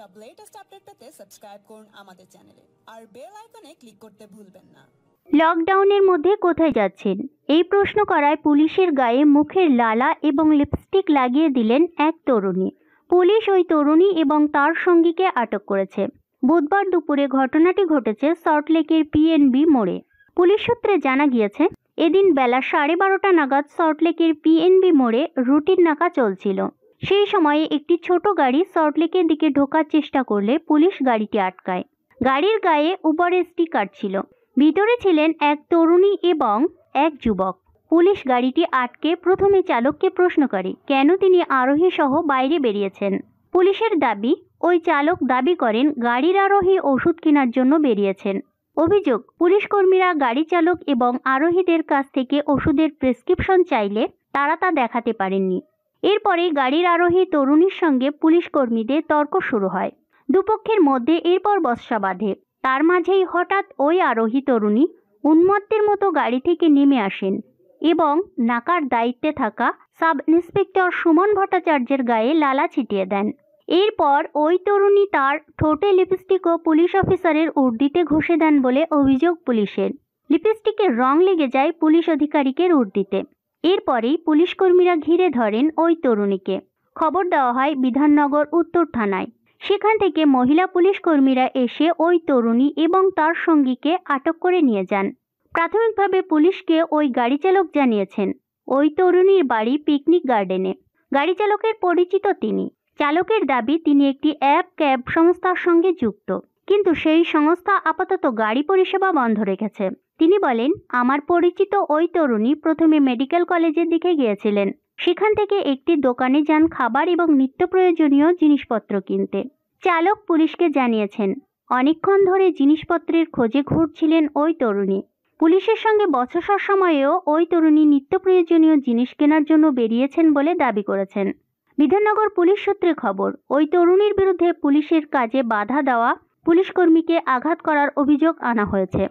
সব latest update পেতে subscribe করুন আমাদের চ্যানেলে আর বেল আইকনে ক্লিক করতে ভুলবেন না লকডাউনের মধ্যে কোথায় যাচ্ছেন এই প্রশ্ন করায় পুলিশের গায়ে মুখের লালা এবং লিপস্টিক লাগিয়ে দিলেন এক তরুণী পুলিশ ওই তরুণী এবং তার সঙ্গীকে আটক করেছে বুধবার দুপুরে ঘটনাটি ঘটেছে সল্টলেকের পিএনবি মোড়ে পুলিশ সূত্রে জানা গিয়েছে এদিন বেলা সাড়ে বারোটা নাগাদ সল্টলেকের পিএনবি মোড়ে রুটিন নাকা চলছিল সেই সময়ে একটি ছোট গাড়ি সল্টলেকের দিকে ঢোকার চেষ্টা করলে পুলিশ গাড়িটি আটকায় গাড়ির গায়ে উপরে স্টিকার ছিল ভিতরে ছিলেন এক তরুণী এবং এক যুবক পুলিশ গাড়িটি আটকে প্রথমে চালককে প্রশ্ন করে কেন তিনি আরোহী সহ বাইরে বেরিয়েছেন পুলিশের দাবি ওই চালক দাবি করেন গাড়ির আরোহী ওষুধ কেনার জন্য বেরিয়েছেন অভিযোগ পুলিশ কর্মীরা গাড়ি চালক এবং আরোহীদের কাছ থেকে ওষুধের প্রেসক্রিপশন চাইলে তারা তা দেখাতে পারেননি এরপরে গাড়ির আরোহী তরুণীর সঙ্গে পুলিশ কর্মীদের তর্ক শুরু হয় দুপক্ষের মধ্যে এরপর বসা বাঁধে তার মাঝেই হঠাৎ ওই আরোহী তরুণী উন্মত্তের মতো গাড়ি থেকে নেমে আসেন এবং নাকার দায়িত্বে থাকা সাব ইন্সপেক্টর সুমন ভট্টাচার্যের গায়ে লালা ছিটিয়ে দেন এরপর ওই তরুণী তার ঠোঁটে লিপস্টিকও পুলিশ অফিসারের উর্দিতে ঘষে দেন বলে অভিযোগ পুলিশের লিপস্টিকের রং লেগে যায় পুলিশ অধিকারীকে উর্দিতে এরপরেই পুলিশকর্মীরা ঘিরে ধরেন ওই তরুণীকে খবর দেওয়া হয় বিধাননগর উত্তর থানায় সেখান থেকে মহিলা পুলিশকর্মীরা এসে ওই তরুণী এবং তার সঙ্গীকে আটক করে নিয়ে যান প্রাথমিকভাবে পুলিশকে ওই গাড়ি চালক জানিয়েছেন ওই তরুণীর বাড়ি পিকনিক গার্ডেনে গাড়ি চালকের পরিচিত তিনি চালকের দাবি তিনি একটি অ্যাপ ক্যাব সংস্থার সঙ্গে যুক্ত কিন্তু সেই সংস্থা আপাতত গাড়ি পরিষেবা বন্ধ রেখেছে তিনি বলেন আমার পরিচিত ওই তরুণী প্রথমে মেডিকেল কলেজের দিকে গিয়েছিলেন সেখান থেকে একটি দোকানে যান খাবার এবং নিত্য প্রয়োজনীয় জিনিসপত্র কিনতে চালক পুলিশকে জানিয়েছেন অনেকক্ষণ ধরে জিনিসপত্রের খোঁজে ঘুরছিলেন ওই তরুণী পুলিশের সঙ্গে বছর সময়েও ওই তরুণী নিত্য প্রয়োজনীয় জিনিস কেনার জন্য বেরিয়েছেন বলে দাবি করেছেন বিধাননগর পুলিশ সূত্রে খবর ওই তরুণীর বিরুদ্ধে পুলিশের কাজে বাধা দেওয়া পুলিশকর্মীকে আঘাত করার অভিযোগ আনা হয়েছে